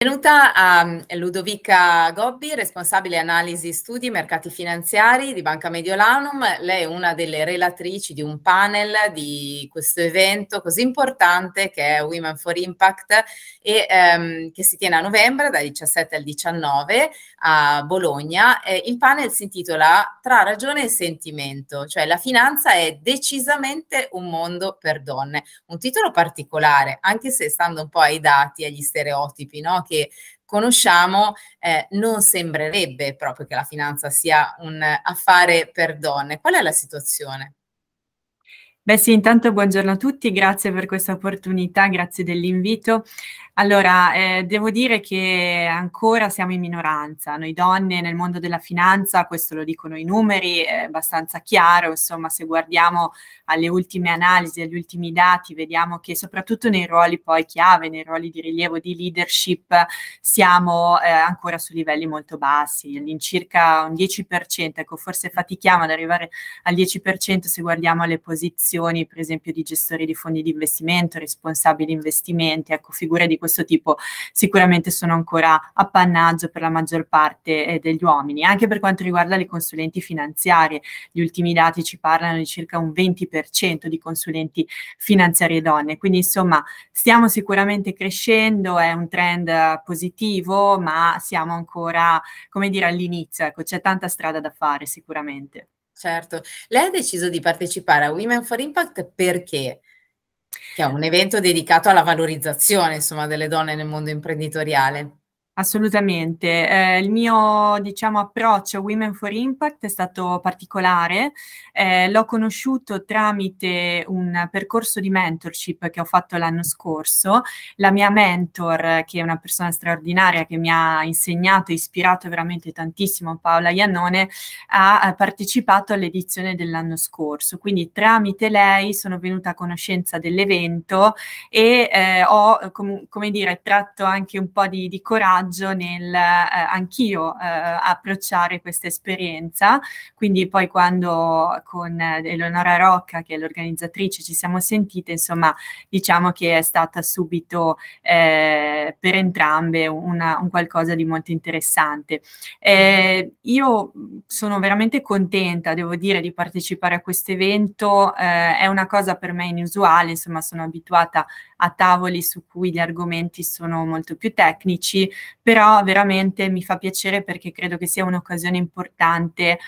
Benvenuta a mm, Ludovica Gobbi, responsabile analisi studi mercati finanziari di Banca Mediolanum. Lei è una delle relatrici di un panel di questo evento così importante che è Women for Impact e ehm, che si tiene a novembre dal 17 al 19 a Bologna. Eh, il panel si intitola Tra ragione e sentimento, cioè la finanza è decisamente un mondo per donne. Un titolo particolare, anche se stando un po' ai dati agli stereotipi, no? che conosciamo, eh, non sembrerebbe proprio che la finanza sia un affare per donne. Qual è la situazione? Beh sì, intanto buongiorno a tutti, grazie per questa opportunità, grazie dell'invito. Allora, eh, devo dire che ancora siamo in minoranza, noi donne nel mondo della finanza, questo lo dicono i numeri, è abbastanza chiaro, insomma, se guardiamo alle ultime analisi, agli ultimi dati, vediamo che soprattutto nei ruoli poi chiave, nei ruoli di rilievo di leadership, siamo eh, ancora su livelli molto bassi, all'incirca un 10%, ecco, forse fatichiamo ad arrivare al 10% se guardiamo alle posizioni posizioni, per esempio, di gestori di fondi di investimento, responsabili investimenti, ecco, figure di questo tipo sicuramente sono ancora appannaggio per la maggior parte eh, degli uomini. Anche per quanto riguarda le consulenti finanziarie, gli ultimi dati ci parlano di circa un 20% di consulenti finanziarie donne, quindi insomma stiamo sicuramente crescendo, è un trend positivo, ma siamo ancora, come dire, all'inizio, ecco, c'è tanta strada da fare sicuramente. Certo, lei ha deciso di partecipare a Women for Impact perché? Che è un evento dedicato alla valorizzazione, insomma, delle donne nel mondo imprenditoriale. Assolutamente. Eh, il mio, diciamo, approccio Women for Impact è stato particolare. Eh, l'ho conosciuto tramite un percorso di mentorship che ho fatto l'anno scorso. La mia mentor, che è una persona straordinaria che mi ha insegnato e ispirato veramente tantissimo, Paola Iannone, ha eh, partecipato all'edizione dell'anno scorso. Quindi tramite lei sono venuta a conoscenza dell'evento e eh, ho, eh, com- come dire, tratto anche un po' di, di coraggio coraggio nel eh, anch'io eh, approcciare questa esperienza. Quindi poi quando con eh, Eleonora Rocca, che è l'organizzatrice, ci siamo sentite, insomma, diciamo che è stata subito eh, per entrambe una, un qualcosa di molto interessante. Eh, io sono veramente contenta, devo dire, di partecipare a questo evento. Eh, è una cosa per me inusuale, insomma, sono abituata a tavoli su cui gli argomenti sono molto più tecnici, però veramente mi fa piacere perché credo che sia un'occasione importante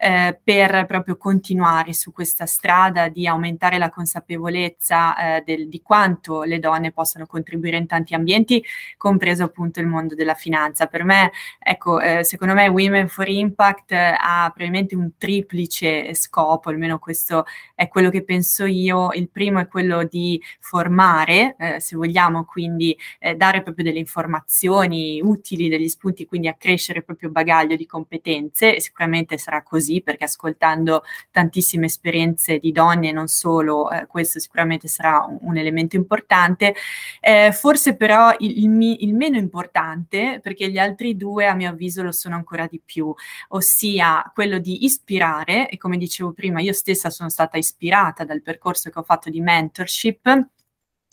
eh, per proprio continuare su questa strada di aumentare la consapevolezza eh, del, di quanto le donne possono contribuire in tanti ambienti, compreso appunto il mondo della finanza. Per me, ecco, eh, secondo me Women for Impact eh, ha probabilmente un triplice scopo, almeno questo è quello che penso io. Il primo è quello di formare, eh, se vogliamo, quindi eh, dare proprio delle informazioni utili, degli spunti, quindi accrescere il proprio bagaglio di competenze, e sicuramente sarà così così, perché ascoltando tantissime esperienze di donne, non solo, eh, questo sicuramente sarà un, un elemento importante. Eh, forse però il, il, il, meno importante, perché gli altri due a mio avviso lo sono ancora di più, ossia quello di ispirare, e come dicevo prima, io stessa sono stata ispirata dal percorso che ho fatto di mentorship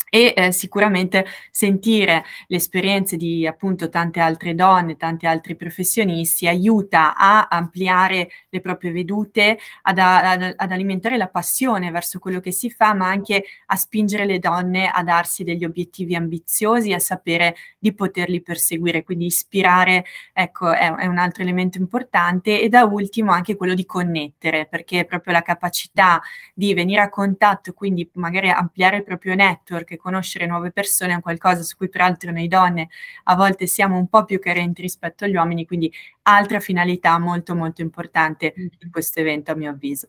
e eh, sicuramente sentire le esperienze di appunto tante altre donne, tanti altri professionisti aiuta a ampliare le proprie vedute, ad, ad, ad, alimentare la passione verso quello che si fa, ma anche a spingere le donne a darsi degli obiettivi ambiziosi, a sapere di poterli perseguire, quindi ispirare, ecco, è, è un altro elemento importante e da ultimo anche quello di connettere, perché proprio la capacità di venire a contatto, quindi magari ampliare il proprio network anche conoscere nuove persone è un qualcosa su cui peraltro noi donne a volte siamo un po' più carenti rispetto agli uomini, quindi altra finalità molto molto importante in mm-hmm. questo evento a mio avviso.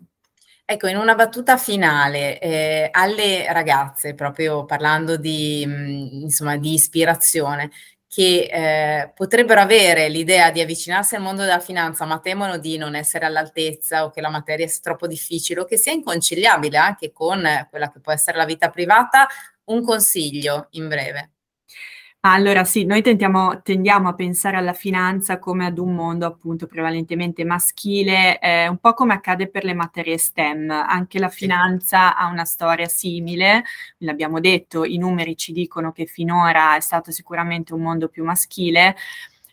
Ecco, in una battuta finale, eh, alle ragazze, proprio parlando di, mm, insomma, di ispirazione, che eh, potrebbero avere l'idea di avvicinarsi al mondo della finanza, ma temono di non essere all'altezza o che la materia sia troppo difficile o che sia inconciliabile anche con quella che può essere la vita privata, un consiglio in breve? Allora sì, noi tentiamo, tendiamo a pensare alla finanza come ad un mondo appunto prevalentemente maschile, eh, un po' come accade per le materie STEM, anche la finanza ha una storia simile, l'abbiamo detto, i numeri ci dicono che finora è stato sicuramente un mondo più maschile,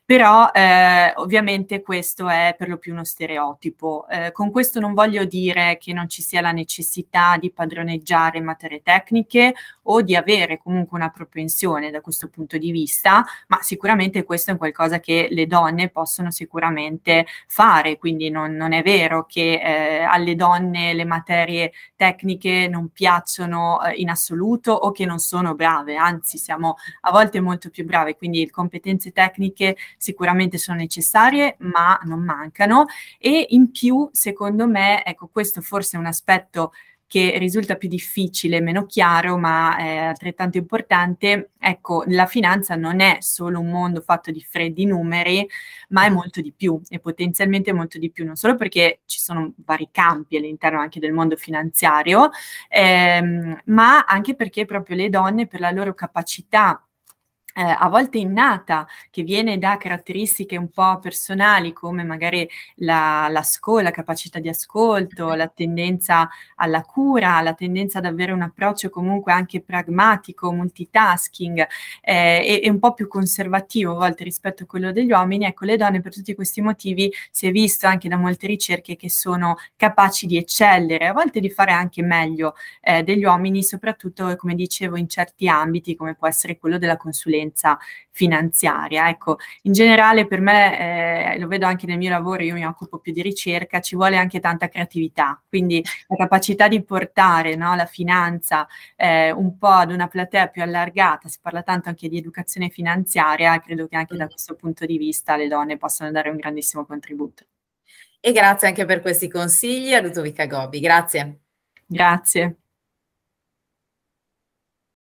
però eh, ovviamente questo è per lo più uno stereotipo. Eh, con questo non voglio dire che non ci sia la necessità di padroneggiare materie tecniche o di avere comunque una propensione da questo punto di vista, ma sicuramente questo è qualcosa che le donne possono sicuramente fare, quindi non, non è vero che eh, alle donne le materie tecniche non piacciono eh, in assoluto o che non sono brave, anzi siamo a volte molto più brave, quindi le competenze tecniche sicuramente sono necessarie, ma non mancano e in più, secondo me, ecco questo forse è un aspetto che risulta più difficile, meno chiaro, ma è eh, altrettanto importante, ecco, la finanza non è solo un mondo fatto di freddi numeri, ma è molto di più e potenzialmente molto di più, non solo perché ci sono vari campi all'interno anche del mondo finanziario, ehm, ma anche perché proprio le donne per la loro capacità eh, a volte innata, che viene da caratteristiche un po' personali come magari la, la, scuola, la capacità di ascolto, la tendenza alla cura, la tendenza ad avere un approccio comunque anche pragmatico, multitasking eh, e, e, un po' più conservativo a volte rispetto a quello degli uomini, ecco le donne per tutti questi motivi si è visto anche da molte ricerche che sono capaci di eccellere, a volte di fare anche meglio eh, degli uomini, soprattutto come dicevo in certi ambiti come può essere quello della consulenza indipendenza finanziaria. Ecco, in generale per me, eh, lo vedo anche nel mio lavoro, io mi occupo più di ricerca, ci vuole anche tanta creatività, quindi la capacità di portare no, la finanza eh, un po' ad una platea più allargata, si parla tanto anche di educazione finanziaria, credo che anche da mm. questo punto di vista le donne possano dare un grandissimo contributo. E grazie anche per questi consigli a Ludovica Gobbi, grazie. Grazie.